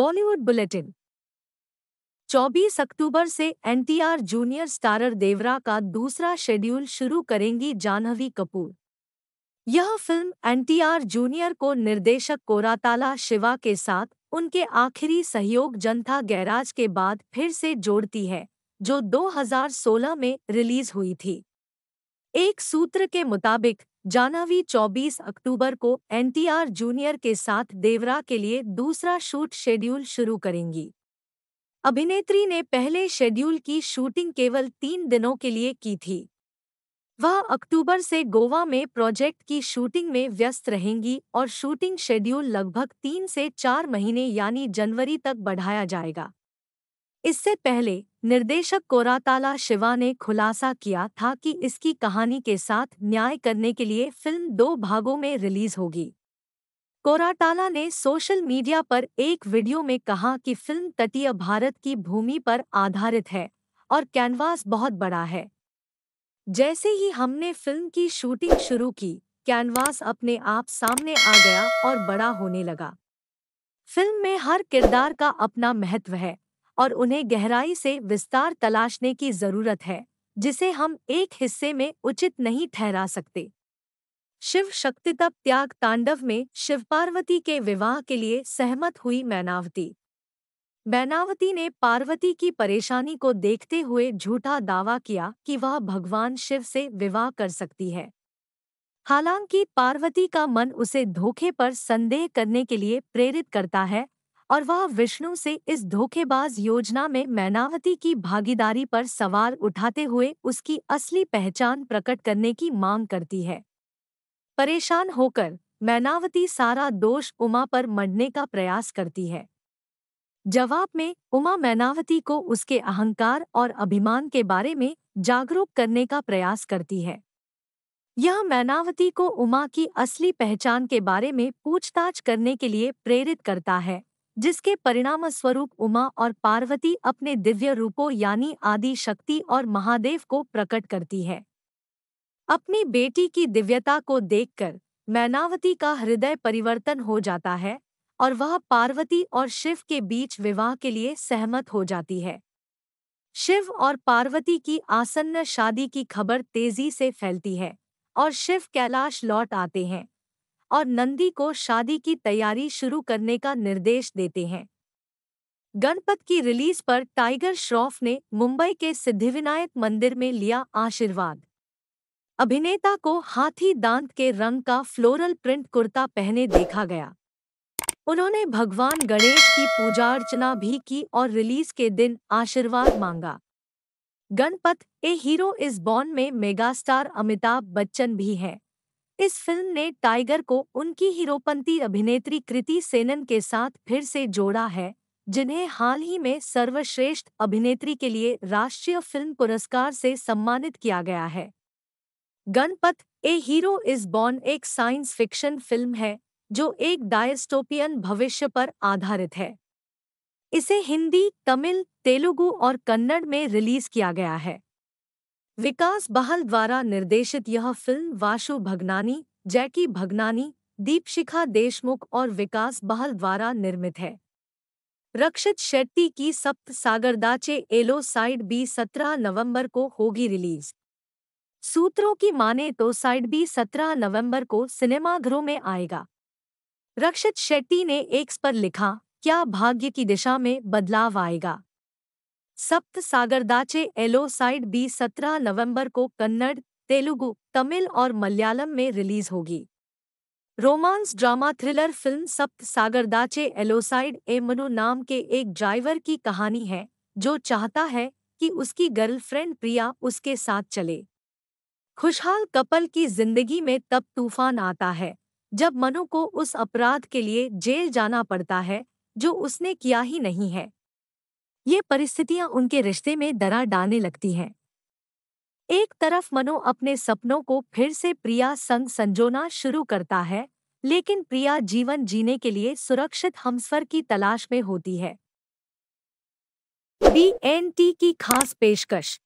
Bollywood bulletin 24 अक्टूबर से NTR junior starrer देवरा का दूसरा शेड्यूल शुरू करेंगी जानवी कपूर यह फिल्म एनटीआर जूनियर को निर्देशक कोराताला शिवा के साथ उनके आखिरी सहयोग जनता गैराज के बाद फिर से जोड़ती है जो 2016 में रिलीज हुई थी एक सूत्र के मुताबिक जानावी 24 अक्टूबर को एनटीआर जूनियर के साथ देवरा के लिए दूसरा शूट शेड्यूल शुरू करेंगी अभिनेत्री ने पहले शेड्यूल की शूटिंग केवल तीन दिनों के लिए की थी वह अक्टूबर से गोवा में प्रोजेक्ट की शूटिंग में व्यस्त रहेंगी और शूटिंग शेड्यूल लगभग तीन से चार महीने यानी जनवरी तक बढ़ाया जाएगा इससे पहले निर्देशक कोराताला शिवा ने खुलासा किया था कि इसकी कहानी के साथ न्याय करने के लिए फिल्म दो भागों में रिलीज होगी कोराटाला ने सोशल मीडिया पर एक वीडियो में कहा कि फिल्म तटीय भारत की भूमि पर आधारित है और कैनवास बहुत बड़ा है जैसे ही हमने फिल्म की शूटिंग शुरू की कैनवास अपने आप सामने आ गया और बड़ा होने लगा फिल्म में हर किरदार का अपना महत्व है और उन्हें गहराई से विस्तार तलाशने की जरूरत है जिसे हम एक हिस्से में उचित नहीं ठहरा सकते शिव शक्ति तप त्याग तांडव में शिव पार्वती के विवाह के लिए सहमत हुई मैनावती मैनावती ने पार्वती की परेशानी को देखते हुए झूठा दावा किया कि वह भगवान शिव से विवाह कर सकती है हालांकि पार्वती का मन उसे धोखे पर संदेह करने के लिए प्रेरित करता है और वह विष्णु से इस धोखेबाज योजना में मैनावती की भागीदारी पर सवाल उठाते हुए उसकी असली पहचान प्रकट करने की मांग करती है परेशान होकर मैनावती सारा दोष उमा पर मढ़ने का प्रयास करती है जवाब में उमा मैनावती को उसके अहंकार और अभिमान के बारे में जागरूक करने का प्रयास करती है यह मैनावती को उमा की असली पहचान के बारे में पूछताछ करने के लिए प्रेरित करता है जिसके परिणाम स्वरूप उमा और पार्वती अपने दिव्य रूपों यानी आदि शक्ति और महादेव को प्रकट करती है अपनी बेटी की दिव्यता को देखकर मैनावती का हृदय परिवर्तन हो जाता है और वह पार्वती और शिव के बीच विवाह के लिए सहमत हो जाती है शिव और पार्वती की आसन्न शादी की खबर तेजी से फैलती है और शिव कैलाश लौट आते हैं और नंदी को शादी की तैयारी शुरू करने का निर्देश देते हैं गणपत की रिलीज पर टाइगर श्रॉफ ने मुंबई के सिद्धिविनायक मंदिर में लिया आशीर्वाद अभिनेता को हाथी दांत के रंग का फ्लोरल प्रिंट कुर्ता पहने देखा गया उन्होंने भगवान गणेश की पूजा अर्चना भी की और रिलीज के दिन आशीर्वाद मांगा Ganapath a hero is born में मेगास्टार अमिताभ बच्चन भी हैं इस फिल्म ने टाइगर को उनकी हीरोपंती अभिनेत्री कृति सेनन के साथ फिर से जोड़ा है जिन्हें हाल ही में सर्वश्रेष्ठ अभिनेत्री के लिए राष्ट्रीय फिल्म पुरस्कार से सम्मानित किया गया है Ganapath a hero is born एक साइंस फिक्शन फिल्म है जो एक डायस्टोपियन भविष्य पर आधारित है इसे हिंदी तमिल तेलुगु और कन्नड़ में रिलीज किया गया है विकास बहल द्वारा निर्देशित यह फिल्म वाशु भगनानी जैकी भगनानी दीपशिखा देशमुख और विकास बहल द्वारा निर्मित है रक्षित शेट्टी की सप्त सागरदाचे एलो साइड बी 17 नवंबर को होगी रिलीज सूत्रों की माने तो साइड बी 17 नवंबर को सिनेमाघरों में आएगा रक्षित शेट्टी ने एक्स पर लिखा क्या भाग्य की दिशा में बदलाव आएगा सप्त सागरदाचे एलो साइड बी 17 नवंबर को कन्नड़ तेलुगु तमिल और मलयालम में रिलीज होगी रोमांस ड्रामा थ्रिलर फिल्म सप्त सागरदाचे एलोसाइड ए मनु नाम के एक ड्राइवर की कहानी है जो चाहता है कि उसकी गर्लफ्रेंड प्रिया उसके साथ चले खुशहाल कपल की जिंदगी में तब तूफान आता है जब मनु को उस अपराध के लिए जेल जाना पड़ता है जो उसने किया ही नहीं है ये परिस्थितियां उनके रिश्ते में दरार डालने लगती हैं एक तरफ मनो अपने सपनों को फिर से प्रिया संग संजोना शुरू करता है लेकिन प्रिया जीवन जीने के लिए सुरक्षित हमस्फर की तलाश में होती है डी एन टी की खास पेशकश